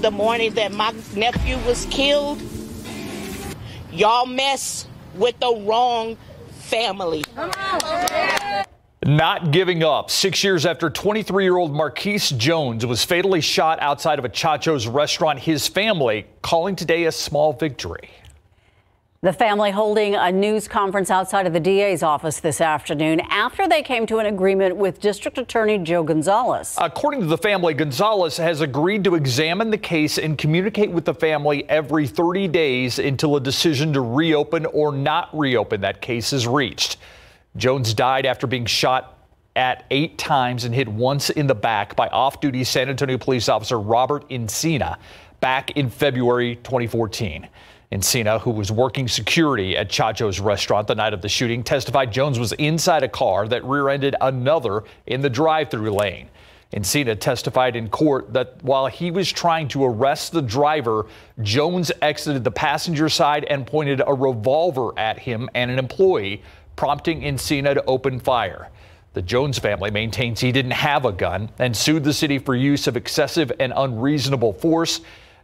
the morning that my nephew was killed. Y'all mess with the wrong family. Not giving up. Six years after 23 year old Marquise Jones was fatally shot outside of a Chacho's restaurant, his family calling today a small victory. The family holding a news conference outside of the DA's office this afternoon after they came to an agreement with District Attorney Joe Gonzalez. According to the family, Gonzalez has agreed to examine the case and communicate with the family every 30 days until a decision to reopen or not reopen that case is reached. Jones died after being shot at eight times and hit once in the back by off duty San Antonio police officer Robert Encina back in February 2014. Encina, who was working security at Chacho's restaurant the night of the shooting, testified Jones was inside a car that rear ended another in the drive through lane. Encina testified in court that while he was trying to arrest the driver, Jones exited the passenger side and pointed a revolver at him and an employee, prompting Encina to open fire. The Jones family maintains he didn't have a gun and sued the city for use of excessive and unreasonable force.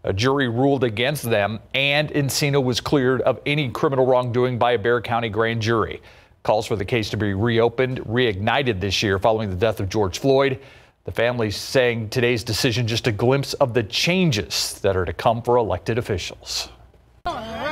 A jury ruled against them, and Encino was cleared of any criminal wrongdoing by a Bear County grand jury. Calls for the case to be reopened, reignited this year following the death of George Floyd. The family saying today's decision just a glimpse of the changes that are to come for elected officials.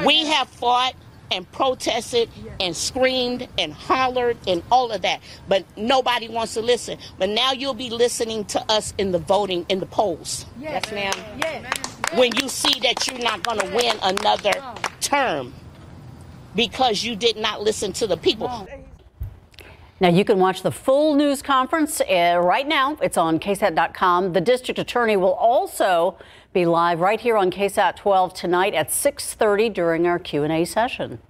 We have fought and protested and screamed and hollered and all of that. But nobody wants to listen. But now you'll be listening to us in the voting, in the polls. Yes, yes ma'am. Yes. When you see that you're not going to win another term because you did not listen to the people. Now, you can watch the full news conference uh, right now. It's on KSAT.com. The district attorney will also be live right here on KSAT 12 tonight at 6.30 during our Q&A session.